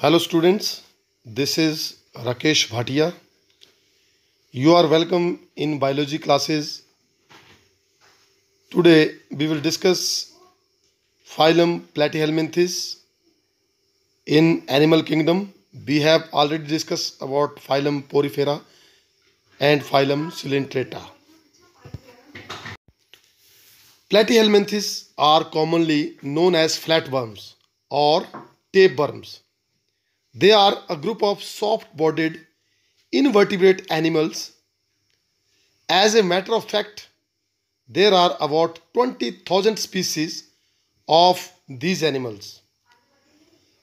Hello students this is Rakesh Bhatia you are welcome in biology classes today we will discuss phylum platyhelminthes in animal kingdom we have already discuss about phylum porifera and phylum coelenterata platyhelminthes are commonly known as flatworms or tapeworms. They are a group of soft bodied invertebrate animals. As a matter of fact, there are about 20,000 species of these animals.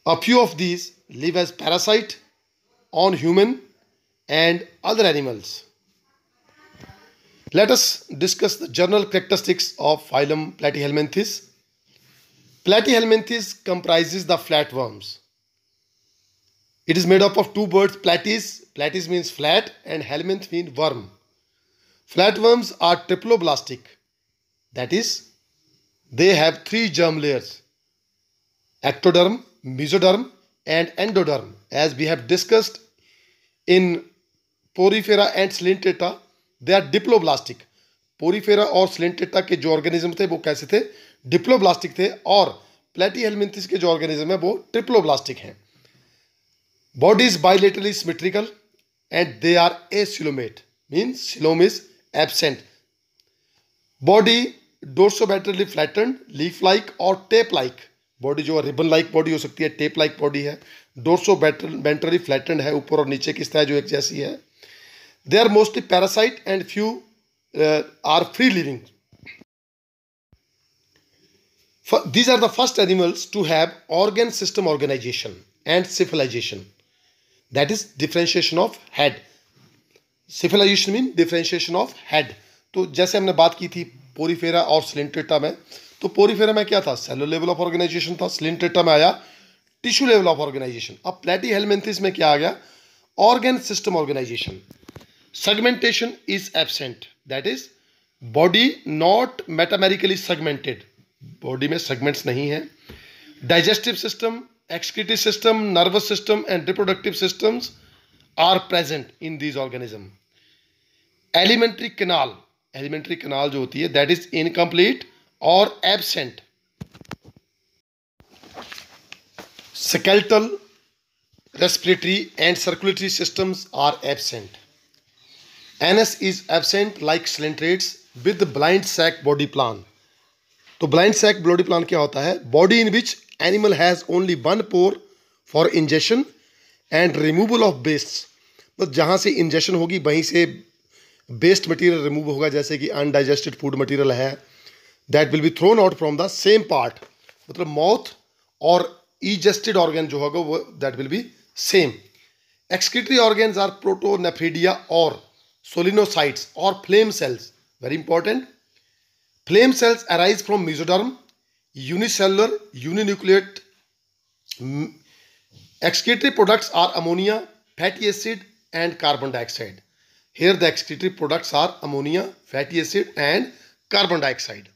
A few of these live as parasite on human and other animals. Let us discuss the general characteristics of phylum Platyhelminthes. Platyhelminthes comprises the flatworms. It is made up of two words platys. Platys means flat and helminth means worm. Flatworms are triploblastic. That is, they have three germ layers. Ectoderm, mesoderm and endoderm. As we have discussed in Porifera and Slintata they are diploblastic porifera और coelenterata के जो organism थे वो कैसे थे diploblastic थे और प्लेटी हेलमिंथिस के जो ऑर्गेनिज्म है वो ट्रिप्लोब्लास्टिक हैं bodies is symmetrical and they are a coelomate mean coelom is absent body dorsoventrally flatten leaf like और टेप लाइक बॉडी जो है रिबन लाइक बॉडी हो सकती है टेप लाइक बॉडी है डोरसो बैटर बेंटरली फ्लैटन है ऊपर और नीचे किस तरह जो एक जैसी है They are mostly parasite and few uh, are free living. For, these are the first animals to have organ system organization and cephalization That is differentiation of head. Cephalization mean differentiation of head तो जैसे हमने बात की थी Porifera और Coelenterata में तो Porifera में क्या था सेलो लेवल ऑफ ऑर्गेनाइजेशन था सिलेंट्रेटा में आया टिश्यू लेवल ऑफ ऑर्गेनाइजेशन अब प्लेटी हेलमेंथिस में क्या आ गया organ system organisation segmentation is absent that is body not metamerically segmented body में सेगमेंट्स नहीं है digestive system excretory system nervous system and reproductive system are present in these organism alimentary canal alimentary canal जो होती है that is incomplete और absent skeletal respiratory and circulatory systems are absent NS is absent like coelenterates with blind sac body plan तो blind sac body plan क्या होता है body in which animal has only one pore for ingestion and removal of waste मतलब जहाँ से injection होगी वहीं से वेस्ट मटीरियल रिमूव होगा जैसे कि अनडाइजेस्टेड फूड मटीरियल है that will be thrown out from the same part मतलब माउथ और ईजेस्टेड ऑर्गेन जो होगा वो that will be same excretory organs are protonephridia और solenocytes or flame cells. Very important. Flame cells arise from mesoderm, unicellular, uninucleate. Excretory products are ammonia, fatty acid and carbon dioxide. Here the excretory products are ammonia, fatty acid and carbon dioxide.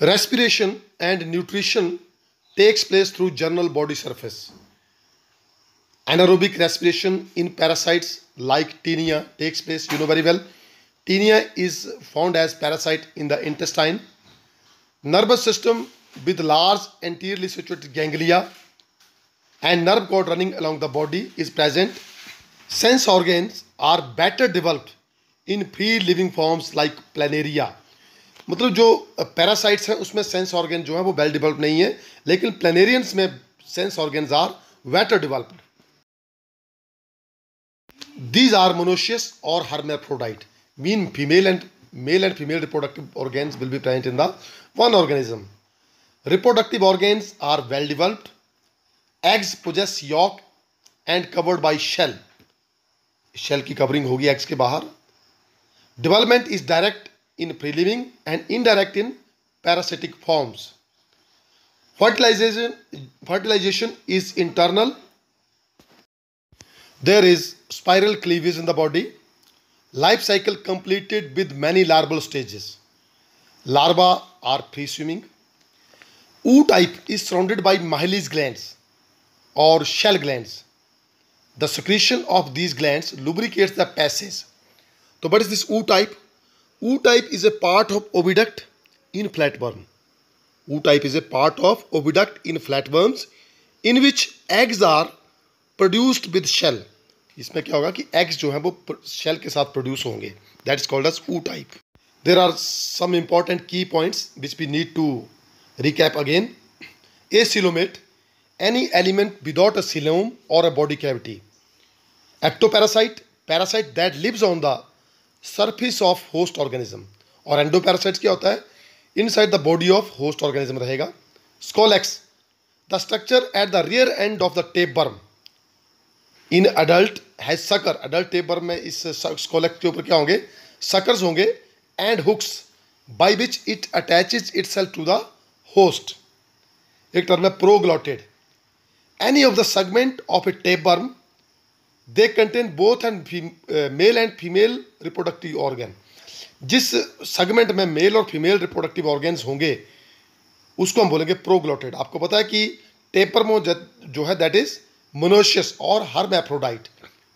Respiration and nutrition takes place through general body surface. Anaerobic respiration in parasites like tinea takes place, you know very well. Tinea is found as parasite in the intestine. Nervous system with large anteriorly situated ganglia and nerve cord running along the body is present. Sense organs are better developed in free living forms like planaria. मतलब जो parasites हैं उसमें sense organ जो है वो well well developed नहीं है लेकिन प्लेनेरियंस में sense organs are better developed these are monoecious और hermaphrodite mean female and male and female reproductive organs will be present in the one organism reproductive organs are well developed eggs possess yolk and covered by shell shell की covering होगी eggs के बाहर development is direct in free living and indirect in parasitic forms fertilization fertilization is internal There is spiral cleavage in the body. Life cycle completed with many larval stages. Larvae are free swimming. U type is surrounded by Mahalis glands or shell glands. The secretion of these glands lubricates the passage. So what is this U type? U type is a part of oviduct in flatworm. U type is a part of oviduct in flatworms in which eggs are produced with shell इसमें क्या होगा कि eggs जो है वो shell के साथ produce होंगे that is called as ootype there are some important key point which we need to recap again a coelomate any एलिमेंट विदाउट अ सिलोम और a body cavity ectoparasite parasite that lives on the surface of host organism और endoparasite क्या होता है inside the body of host organism रहेगा scolex the structure at the rear end of the tape worm in adult has sucker adult tapeworm में इस scolex के ऊपर क्या होंगे सकर्स होंगे and hooks by which it attaches itself to the host एक term है proglottid any of the segment of a tapeworm they contain both and male and female reproductive organ जिस segment में male और female reproductive organs होंगे उसको हम बोलेंगे प्रोग्लॉटेड आपको पता है कि टेपर मो जो है दैट इज मोनोशियस और हर्मेफ्रोडाइट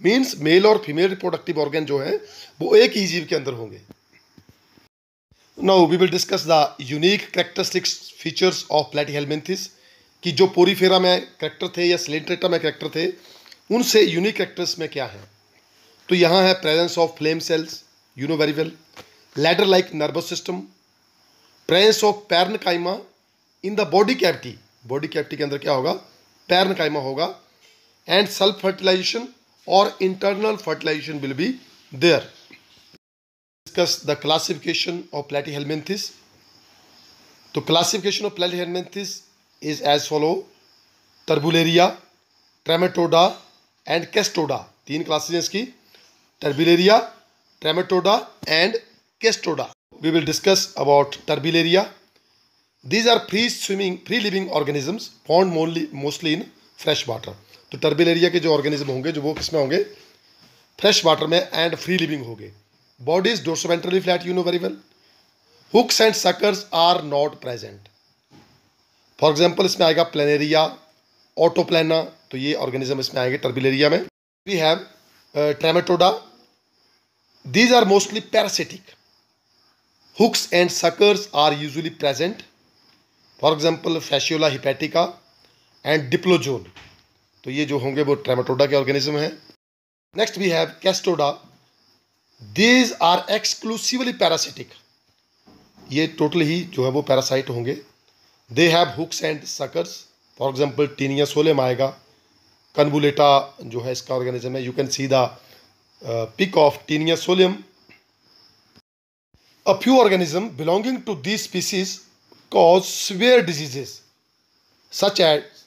मीन्स मेल और फीमेल रिप्रोडक्टिव ऑर्गेन जो है वो एक ही जीव के अंदर होंगे now we will discuss the unique characteristics features of platyhelminthes कि जो पोरीफेरा में करेक्टर थे या सिलेंट्रेटा में करेक्टर थे उनसे यूनिक करेक्टर्स में क्या है तो यहाँ है presence of flame cells you know very well ladder like nervous system presence of parenchyma in the body cavity body cavity के अंदर क्या होगा पैरनकाइमा होगा and self-fertilization or internal fertilization will be there. Discuss the classification of platyhelminthes. The classification of platyhelminthes is as follow. Turbularia, Trematoda and Castoda. Three classes Ki Turbularia, Trematoda and Castoda. We will discuss about Turbularia. These are free swimming, free living organisms found mostly in fresh water. तो टर्बिल area के जो organism होंगे जो वो किसमें होंगे fresh water में and free living होंगे body is dorsoventrally flat you know very well hooks and suckers are not present for example इसमें आएगा प्लेनेरिया ऑटोप्लेना तो ये ऑर्गेनिज्म इसमें आएंगे टर्बिलेरिया में we have trematoda these are mostly parasitic hooks and suckers are usually present for example fasciola hepatica and diplozoon तो ये जो होंगे वो ट्रेमाटोडा के ऑर्गेनिज्म हैं next we have cestoda these are exclusively parasitic ये टोटल ही जो है वो पैरासाइट होंगे they have hooks and suckers for example taenia solium आएगा कन्बुलेटा जो है इसका ऑर्गेनिज्म है you can see the pic of taenia solium a few organism belonging to this species cause severe diseases such as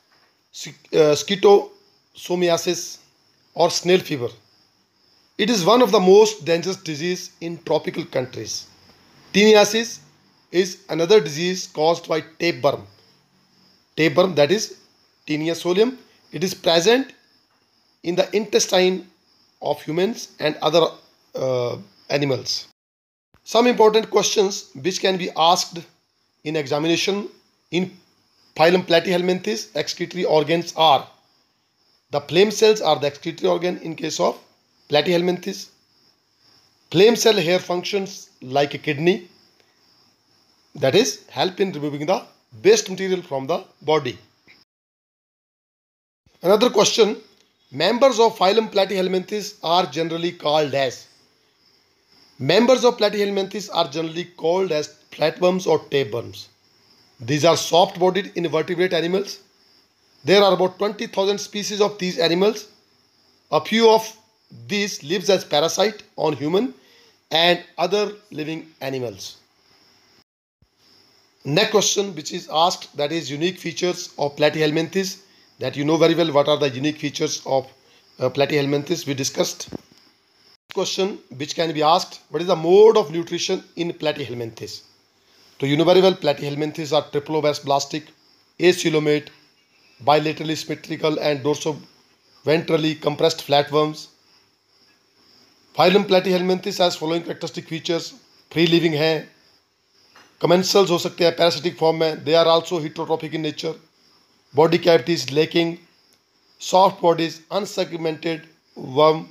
Uh, schistosomiasis or snail fever. It is one of the most dangerous disease in tropical countries. Tinea is another disease caused by tapeworm. Tapeworm that is tinea solium. It is present in the intestine of humans and other uh, animals. Some important questions which can be asked in examination in Phylum Platyhelminthes, excretory organs are the flame cells are the excretory organ in case of Platyhelminthes. Flame cell hair functions like a kidney that is help in removing the waste material from the body. Another question, members of phylum Platyhelminthes are generally called as Members of Platyhelminthes are generally called as flatworms or tapeworms. These are soft-bodied invertebrate animals. There are about 20,000 species of these animals. A few of these lives as parasite on human and other living animals. Next question which is asked that is unique features of platyhelminthes that you know very well what are the unique features of uh, platyhelminthes we discussed. Question which can be asked what is the mode of nutrition in platyhelminthes? तो यूनिवेरिवल platyhelminthes are triploblastic a coelomate bilaterally symmetrical and dorsoventrally compressed flat worms phylum helminthes as following characteristic features free living हैं commensals हो सकते हैं parasitic form में they are also heterotrophic in nature body cavities lacking soft bodies unsegmented worm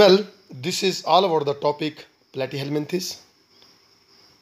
well this is all about the topic प्लेटी helminths